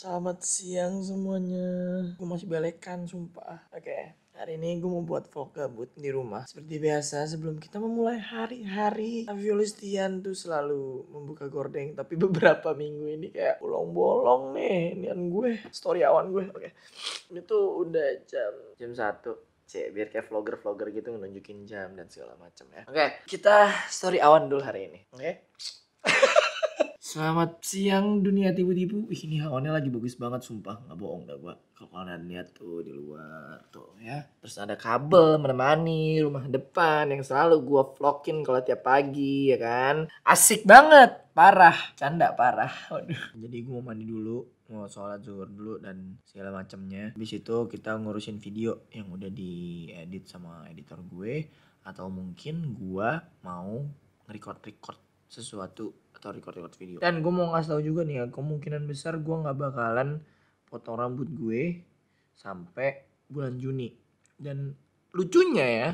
Selamat siang semuanya. Gue masih belekan, sumpah. Oke, okay. Hari ini gue mau buat vlog gabut di rumah. Seperti biasa, sebelum kita memulai hari-hari, Avio tuh selalu membuka gorden. Tapi beberapa minggu ini kayak bolong-bolong nih. Nian gue, story awan gue. Oke, okay. ini tuh udah jam jam satu cek biar kayak vlogger vlogger gitu nunjukin jam dan segala macam ya oke okay, kita story awan dulu hari ini oke okay? Selamat siang dunia tipu-tipu. Ih, ini hawannya lagi bagus banget sumpah. Nggak bohong dah gua. Kalau kalian lihat tuh di luar tuh ya. Terus ada kabel menemani rumah depan yang selalu gua vlogin kalau tiap pagi ya kan. Asik banget. Parah, canda parah. Waduh. Jadi gua mau mandi dulu, mau sholat zuhur dulu dan segala macamnya. Habis itu kita ngurusin video yang udah diedit sama editor gue atau mungkin gua mau record record sesuatu atau record-record video. Dan gue mau ngasih tau juga nih ya, kemungkinan besar gue nggak bakalan potong rambut gue sampai bulan Juni. Dan lucunya ya,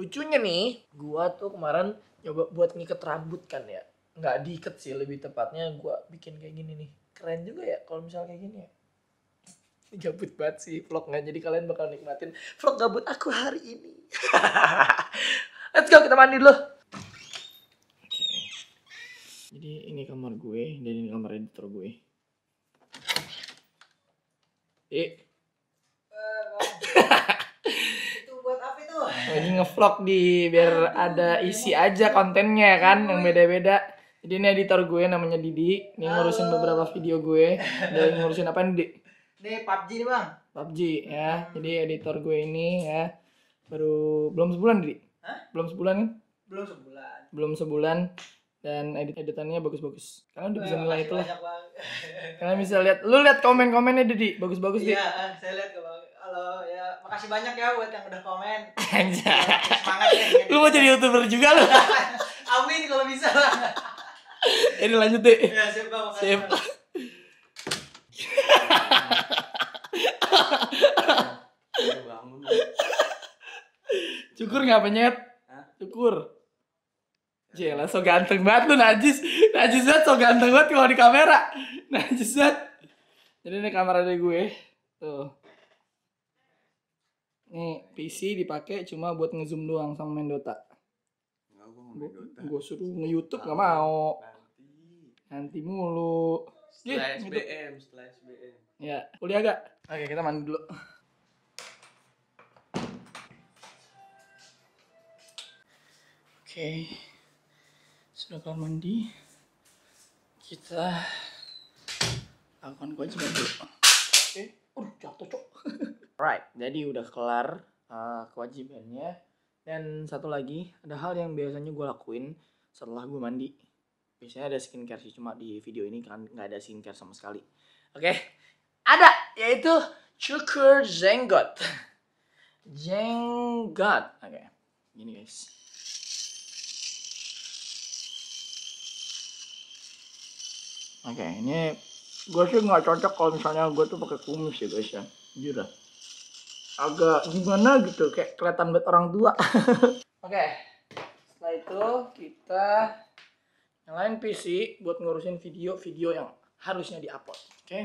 lucunya nih, gue tuh kemarin nyoba buat ngiket rambut kan ya. Nggak diikat sih, lebih tepatnya gue bikin kayak gini nih. Keren juga ya kalau misalnya kayak gini ya. gabut banget sih vlognya jadi kalian bakal nikmatin vlog gabut aku hari ini. Let's go kita mandi dulu. Jadi ini kamar gue dan ini kamar editor gue. Eh. itu buat apa itu? Lagi ngevlog di biar ada isi aja kontennya kan yang beda-beda. Jadi ini editor gue namanya Didi, ini ngurusin beberapa video gue dan ngurusin apa nih, Didi Ini PUBG nih, Bang. PUBG ya. Hmm. Jadi editor gue ini ya baru belum sebulan, Didi Hah? Belum sebulan kan? Belum sebulan. Belum sebulan dan edit editannya bagus-bagus. Kalian udah bisa nilai itu lah. Kalian bisa lihat, lu lihat komen-komennya Didi, bagus-bagus Iya, eh, saya lihat kalau ya, makasih banyak ya buat yang udah komen. Anjay. Ya, ya Lu mau gitu. jadi YouTuber juga lu. Amin kalau bisa lah. Ini lanjut deh. Ya, siap Bang, makasih. Cukur penyet? penyet? Cukur. Jelas so ganteng banget tuh najis. Najis banget so ganteng banget kalau di kamera. Najis banget. Jadi ini kamera dari gue. Tuh. Nih, PC dipake cuma buat ngezoom doang sama main Dota. Gue gua suruh nge-YouTube gak mau. Nanti. Nanti mulu. Setelah gitu. SBM, setelah SBM. Ya, kuliah gak? Oke, kita mandi dulu. Oke. Okay sudah kelar mandi kita lakukan kewajiban dulu oke udah jatuh cok right jadi udah kelar uh, kewajibannya dan satu lagi ada hal yang biasanya gue lakuin setelah gue mandi biasanya ada skincare sih cuma di video ini kan nggak ada skincare sama sekali oke okay. ada yaitu cukur jenggot jenggot oke okay. gini guys Oke, okay, ini gue sih nggak cocok kalau misalnya gue tuh pakai kumis ya guys ya, jujur Agak gimana gitu, kayak kelihatan banget orang tua. Oke, okay. setelah itu kita nyalain PC buat ngurusin video-video yang harusnya diupload. Oke. Okay?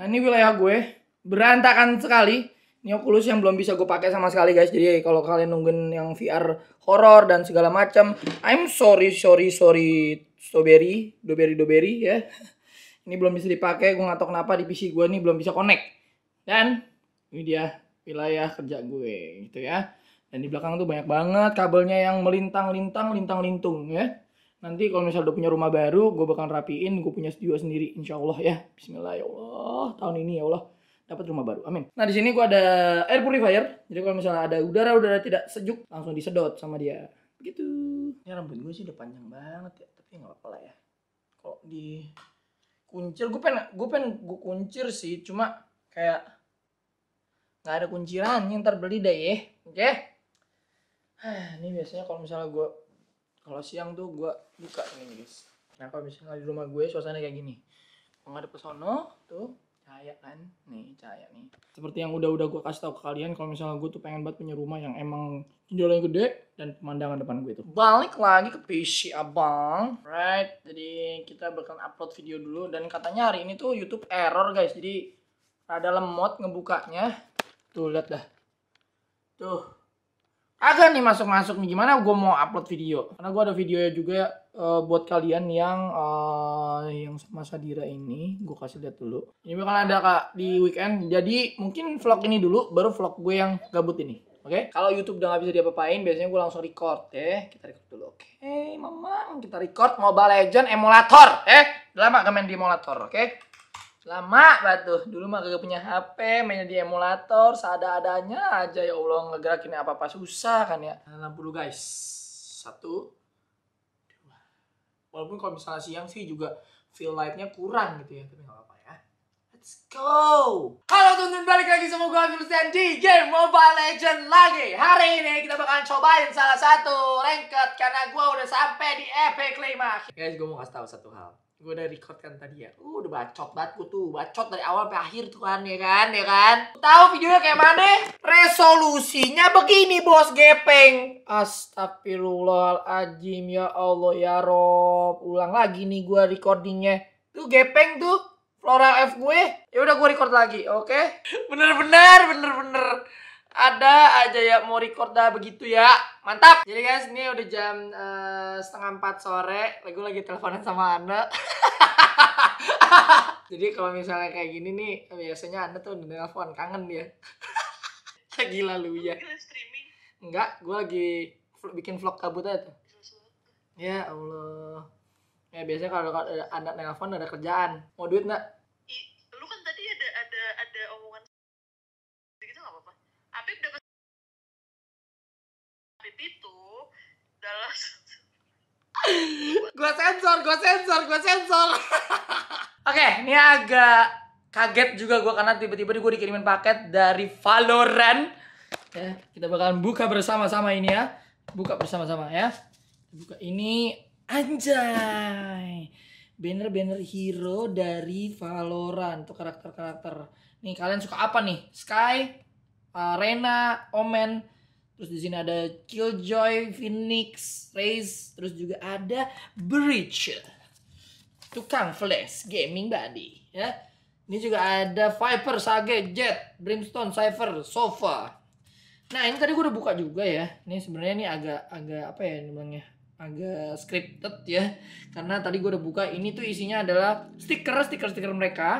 Nah ini wilayah gue berantakan sekali. Ini Oculus yang belum bisa gue pakai sama sekali guys. Jadi kalau kalian nungguin yang VR horror dan segala macam, I'm sorry sorry sorry strawberry, doberi doberi ya. Ini belum bisa dipakai, gue nggak tahu kenapa di PC gue nih belum bisa connect. Dan ini dia wilayah kerja gue gitu ya. Dan di belakang tuh banyak banget kabelnya yang melintang-lintang, lintang-lintung ya. Nanti kalau misalnya udah punya rumah baru, gue bakal rapiin, gue punya studio sendiri, insya Allah ya. Bismillah ya Allah, tahun ini ya Allah dapat rumah baru. Amin. Nah, di sini gue ada air purifier. Jadi kalau misalnya ada udara-udara tidak sejuk, langsung disedot sama dia. Begitu. Ini rambut gue sih udah panjang banget ya. Ya, nggak apa-apa lah ya kok di kuncir gue pengen gue pengen gue kuncir sih cuma kayak nggak ada kunciran yang terbeli deh ya oke okay? ini biasanya kalau misalnya gue kalau siang tuh gue buka ini guys nah kalau misalnya di rumah gue suasana kayak gini nggak ada pesono tuh cahaya kan nih cahaya nih seperti yang udah-udah gue kasih tau ke kalian kalau misalnya gue tuh pengen banget punya rumah yang emang jendelanya gede dan pemandangan depan gue itu balik lagi ke PC abang right jadi kita bakal upload video dulu dan katanya hari ini tuh YouTube error guys jadi ada lemot ngebukanya tuh lihat dah tuh agak nih masuk-masuk nih gimana gue mau upload video karena gue ada videonya juga uh, buat kalian yang uh, yang sama Sadira ini gue kasih lihat dulu ini bakal ada kak di weekend jadi mungkin vlog ini dulu baru vlog gue yang gabut ini Oke, okay? kalau YouTube udah nggak bisa diapa-apain, biasanya gue langsung record ya. Kita record dulu, oke? Okay? mamang, kita record Mobile Legend emulator, eh? Lama gak main di emulator, oke? Okay? Lama batu dulu mah gak punya HP, mainnya di emulator, seada-adanya aja ya Allah ngegerakin apa-apa susah kan ya. 60 nah, guys, satu, dua. Walaupun kalau misalnya siang sih juga feel lightnya kurang gitu ya, tapi gak apa-apa ya. Let's go! Halo teman-teman, balik lagi sama gue Christian di game Mobile Legend lagi. Hari ini kita bakalan cobain salah satu ranked karena gue udah sampai di epic 5. Guys, gue mau kasih tahu satu hal gue udah record kan tadi ya uh, udah bacot banget gue tuh bacot dari awal sampai akhir tuh kan ya kan ya kan tahu videonya kayak mana resolusinya begini bos gepeng astagfirullahaladzim ya allah ya rob ulang lagi nih gue recordingnya tuh gepeng tuh floral F gue ya udah gue record lagi oke okay? bener bener bener bener ada aja ya mau record dah begitu ya mantap jadi guys ini udah jam uh, setengah empat sore Lagu lagi teleponan sama Anda. jadi kalau misalnya kayak gini nih biasanya Anda tuh udah telepon kangen dia lagi lalu ya enggak gue lagi bikin vlog kabut aja tuh ya Allah ya biasanya kalau ada anak nelpon ada kerjaan mau duit nggak Dallas gue sensor gua sensor gua sensor oke okay, ini agak kaget juga gue karena tiba-tiba gue dikirimin paket dari Valorant ya kita bakalan buka bersama-sama ini ya buka bersama-sama ya buka ini anjay banner-banner hero dari Valorant tuh karakter-karakter nih kalian suka apa nih Sky Arena, Omen Terus di sini ada Killjoy, Phoenix, Race, terus juga ada Bridge, Tukang Flash, Gaming tadi, ya. Ini juga ada Viper, Sage, Jet, Brimstone, Cypher, Sofa. Nah, ini tadi gue udah buka juga ya. Ini sebenarnya ini agak agak apa ya namanya? agak scripted ya karena tadi gue udah buka ini tuh isinya adalah stiker stiker stiker mereka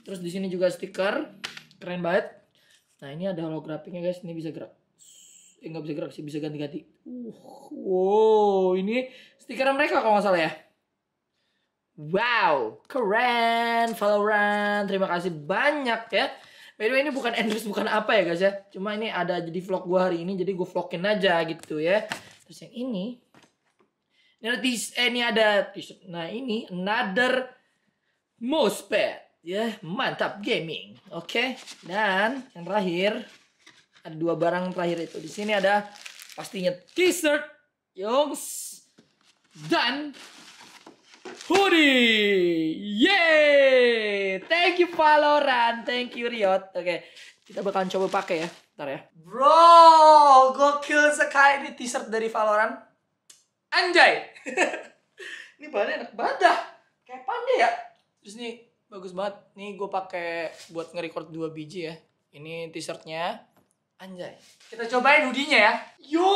terus di sini juga stiker keren banget nah ini ada holografiknya guys ini bisa gerak eh nggak bisa gerak sih bisa ganti-ganti uh wow ini stiker mereka kalau nggak salah ya wow keren Valorant terima kasih banyak ya By the way ini bukan endless bukan apa ya guys ya. Cuma ini ada jadi vlog gue hari ini jadi gue vlogin aja gitu ya. Terus yang ini ini ada tis, eh, ini ada tis, nah ini another mousepad ya yeah, mantap gaming. Oke okay? dan yang terakhir ada dua barang terakhir itu di sini ada pastinya t-shirt yongs dan hoodie yay thank you Valorant thank you Riot oke okay. kita bakalan coba pakai ya ntar ya bro gokil sekali ini t-shirt dari Valorant anjay ini bahannya enak banget dah kayak pandai ya terus nih bagus banget nih gue pakai buat nge-record dua biji ya ini t-shirtnya Anjay. Kita cobain hoodie-nya ya. Yo!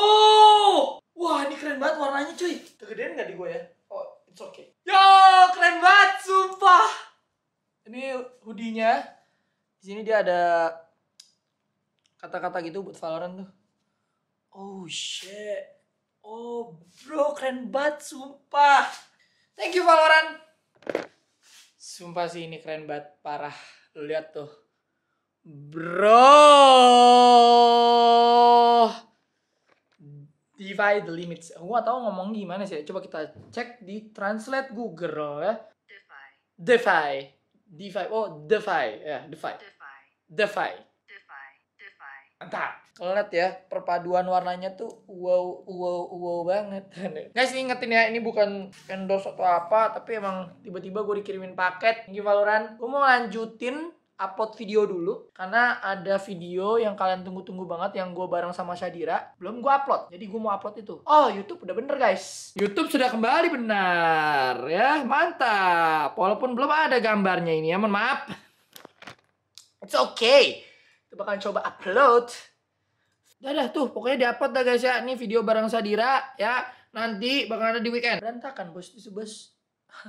Wah, ini keren banget warnanya, cuy. Kegedean nggak di gue ya? Oh, it's okay. Yo, keren banget, sumpah. Ini hoodie-nya. Di sini dia ada kata-kata gitu buat Valorant tuh. Oh, shit. Oh, bro, keren banget, sumpah. Thank you, Valorant. Sumpah sih, ini keren banget, parah. Lu lihat tuh. Bro. Divide the limits. Gua tahu ngomong gimana sih. Ya. Coba kita cek di translate Google ya. Defy. Defy. Defy. Oh, defy. Ya, yeah, defy. Defy. Defy. Defy. Defy. Lihat ya, perpaduan warnanya tuh wow wow wow banget. Guys, ingetin ya, ini bukan endorse atau apa, tapi emang tiba-tiba gue dikirimin paket. Ini Valorant. Gue mau lanjutin upload video dulu karena ada video yang kalian tunggu-tunggu banget yang gue bareng sama Shadira belum gue upload jadi gue mau upload itu oh YouTube udah bener guys YouTube sudah kembali benar ya mantap walaupun belum ada gambarnya ini ya mohon maaf it's okay kita bakal coba upload Dadah tuh, pokoknya di-upload dah guys ya. Ini video bareng Sadira ya. Nanti bakal ada di weekend. Berantakan bos, itu bos.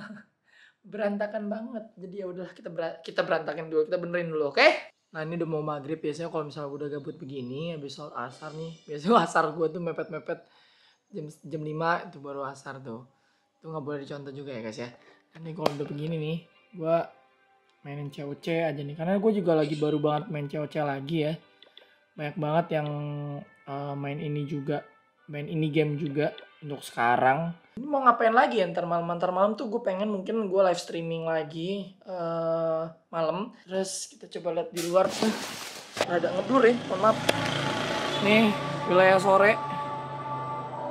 berantakan banget jadi ya udahlah kita ber kita berantakin dulu kita benerin dulu oke okay? nah ini udah mau maghrib biasanya kalau misalnya udah gabut begini habis sholat asar nih biasanya asar gue tuh mepet mepet jam jam lima itu baru asar tuh itu nggak boleh dicontoh juga ya guys ya ini kalau udah begini nih gue mainin COC aja nih karena gue juga lagi baru banget main COC lagi ya banyak banget yang uh, main ini juga main ini game juga untuk sekarang ini mau ngapain lagi ya ntar malam ntar malam tuh gue pengen mungkin gue live streaming lagi uh, malam terus kita coba lihat di luar tuh eh, ada ngeblur ya mohon maaf nih wilayah sore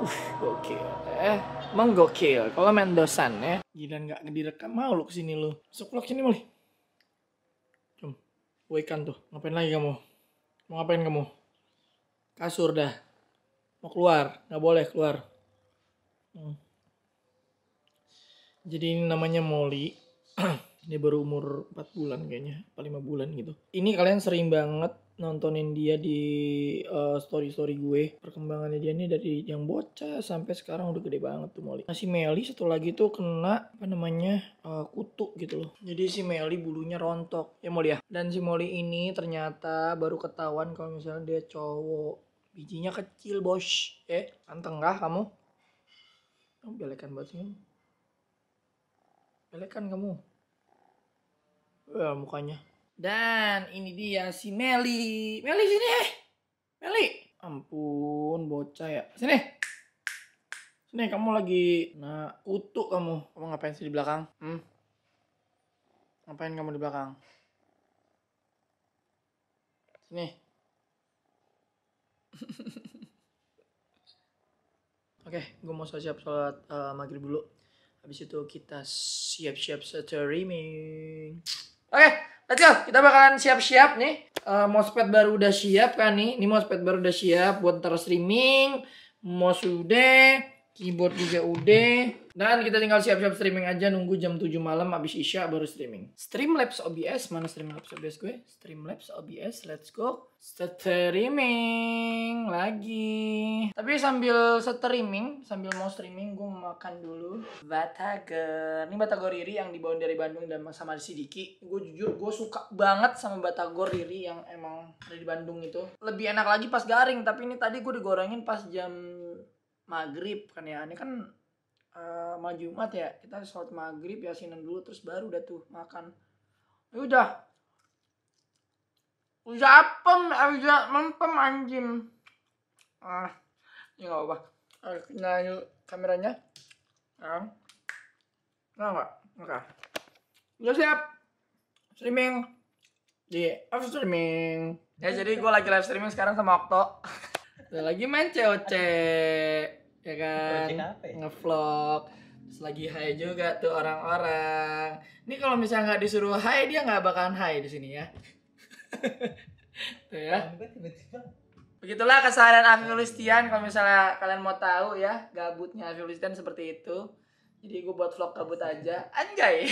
uh oke. eh emang gokil kalau main dosan ya gila nggak direkam mau lu kesini lu masuk vlog sini mulai cum ikan tuh ngapain lagi kamu mau ngapain kamu kasur dah mau keluar nggak boleh keluar hmm. Jadi ini namanya Molly. dia baru umur 4 bulan kayaknya, apa 5 bulan gitu. Ini kalian sering banget nontonin dia di uh, eh, story story gue perkembangannya dia ini dari yang bocah sampai sekarang udah gede banget tuh Molly. Nah si Meli satu lagi tuh kena apa namanya uh, kutu gitu loh. Jadi si Meli bulunya rontok ya Molly ya. Dan si Molly ini ternyata baru ketahuan kalau misalnya dia cowok. Bijinya kecil bos, eh anteng kah kamu? Kamu belekan banget sih. Pelekan kamu. Ya, mukanya. Dan ini dia si Meli. Meli sini. Meli. Ampun, bocah ya. Sini. Sini kamu lagi nah kutuk kamu. Kamu ngapain sih di belakang? Hmm? Ngapain kamu di belakang? Sini. Oke, gue mau siap sholat uh, maghrib dulu habis itu kita siap-siap streaming oke okay, let's go kita bakalan siap-siap nih uh, eh, mousepad baru udah siap kan nih ini mousepad baru udah siap buat ntar streaming mouse udah keyboard juga udah dan kita tinggal siap-siap streaming aja nunggu jam 7 malam abis Isya baru streaming. Streamlabs OBS, mana Streamlabs OBS gue? Streamlabs OBS, let's go. Streaming lagi. Tapi sambil streaming, sambil mau streaming gue makan dulu batagor. Ini batagor riri yang dibawa dari Bandung dan sama Diki. Gue jujur gue suka banget sama batagor riri yang emang dari Bandung itu. Lebih enak lagi pas garing, tapi ini tadi gue digorengin pas jam maghrib kan ya ini kan uh, eh, mal Jumat ya kita sholat maghrib ya yasinan dulu terus baru udah tuh makan ya udah udah apem udah mempem anjing ah ini nggak apa eh, nah yuk kameranya nah nggak nggak nggak udah siap streaming di live streaming ya jadi gue lagi live streaming sekarang sama Okto lagi main COC ya kan ya? ngevlog terus lagi high juga tuh orang-orang ini kalau misalnya nggak disuruh high dia nggak bakalan high di sini ya tuh ya begitulah kesalahan Afif Lustian kalau misalnya kalian mau tahu ya gabutnya Afif Lustian seperti itu jadi gue buat vlog kabut aja anjay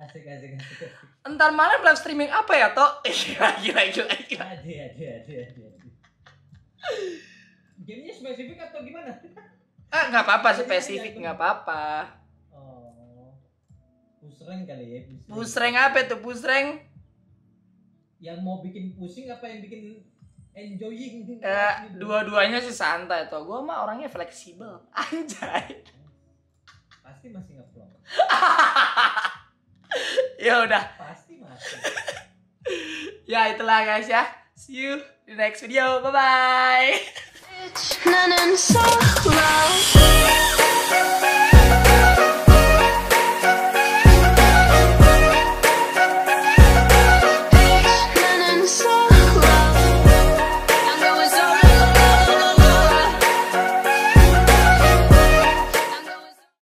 asik asik asik, entar malam live streaming apa ya toh gila gila gila gila aja aja aja aja Gamenya spesifik atau gimana ah nggak apa-apa spesifik nggak apa-apa oh pusreng kali ya pusreng. apa tuh pusreng yang mau bikin pusing apa yang bikin enjoying eh, gitu. dua-duanya sih santai tuh gue mah orangnya fleksibel anjay pasti masih nggak pulang. ya udah pasti masih ya itulah guys ya see you di next video bye bye so solo.